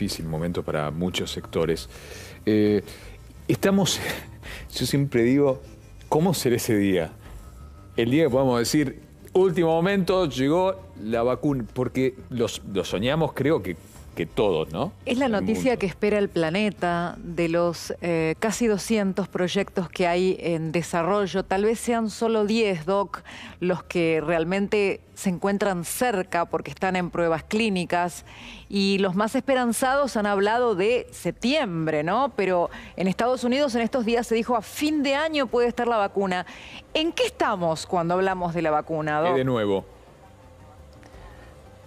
difícil momento para muchos sectores. Eh, estamos, yo siempre digo, ¿cómo será ese día? El día que podamos decir, último momento, llegó la vacuna, porque los, lo soñamos creo que todos, ¿no? Es la noticia que espera el planeta de los eh, casi 200 proyectos que hay en desarrollo. Tal vez sean solo 10, Doc, los que realmente se encuentran cerca porque están en pruebas clínicas y los más esperanzados han hablado de septiembre, ¿no? Pero en Estados Unidos en estos días se dijo a fin de año puede estar la vacuna. ¿En qué estamos cuando hablamos de la vacuna, eh, Doc? de nuevo,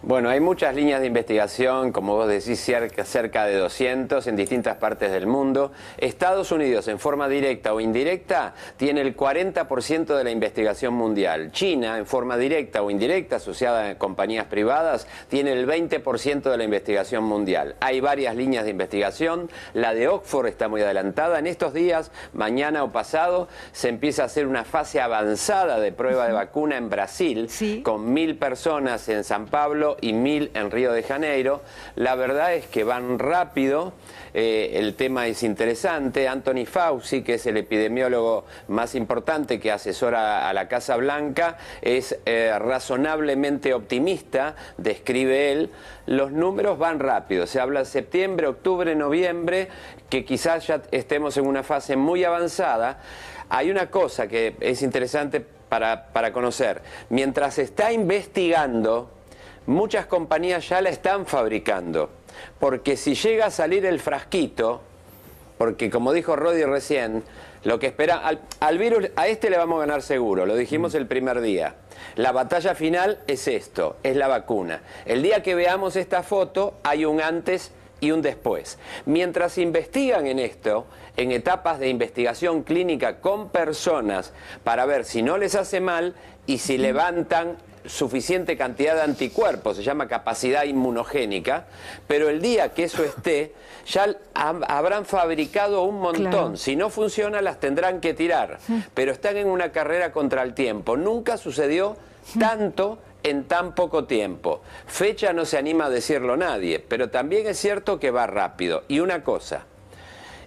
bueno, hay muchas líneas de investigación, como vos decís, cerca, de 200 en distintas partes del mundo. Estados Unidos, en forma directa o indirecta, tiene el 40% de la investigación mundial. China, en forma directa o indirecta, asociada a compañías privadas, tiene el 20% de la investigación mundial. Hay varias líneas de investigación. La de Oxford está muy adelantada. En estos días, mañana o pasado, se empieza a hacer una fase avanzada de prueba de vacuna en Brasil, con mil personas en San Pablo y mil en Río de Janeiro. La verdad es que van rápido, eh, el tema es interesante. Anthony Fauci, que es el epidemiólogo más importante que asesora a la Casa Blanca, es eh, razonablemente optimista, describe él. Los números van rápido, se habla de septiembre, octubre, noviembre, que quizás ya estemos en una fase muy avanzada. Hay una cosa que es interesante para, para conocer. Mientras está investigando muchas compañías ya la están fabricando. Porque si llega a salir el frasquito, porque como dijo Roddy recién, lo que espera al, al, virus, a este le vamos a ganar seguro, lo dijimos mm. el primer día. La batalla final es esto, es la vacuna. El día que veamos esta foto hay un antes y un después. Mientras investigan en esto, en etapas de investigación clínica con personas, para ver si no les hace mal y si mm. levantan suficiente cantidad de anticuerpos, se llama capacidad inmunogénica, pero el día que eso esté, ya habrán fabricado un montón. Si no funciona, las tendrán que tirar. Pero están en una carrera contra el tiempo. Nunca sucedió tanto en tan poco tiempo. Fecha no se anima a decirlo nadie, pero también es cierto que va rápido. Y una cosa,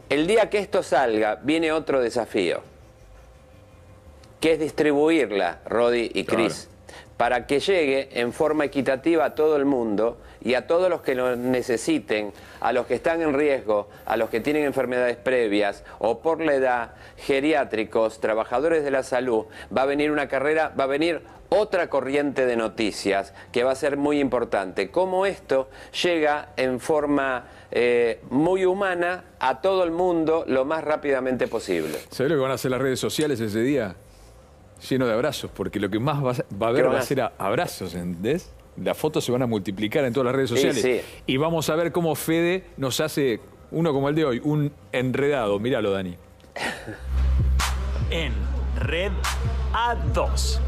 el día que esto salga, viene otro desafío, que es distribuirla, Rodi y Chris para que llegue en forma equitativa a todo el mundo y a todos los que lo necesiten, a los que están en riesgo, a los que tienen enfermedades previas o por la edad, geriátricos, trabajadores de la salud, va a venir una carrera, va a venir otra corriente de noticias que va a ser muy importante, cómo esto llega en forma eh, muy humana a todo el mundo lo más rápidamente posible. ¿Sabes lo que van a hacer las redes sociales ese día? lleno de abrazos, porque lo que más va, a haber va a ser abrazos, ¿entendés? Las fotos se van a multiplicar en todas las redes sociales. Y vamos a ver cómo Fede nos hace, uno como el de hoy, un enredado. Míralo, Dani. En Red A2.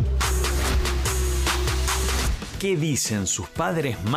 ¿Qué dicen sus padres más?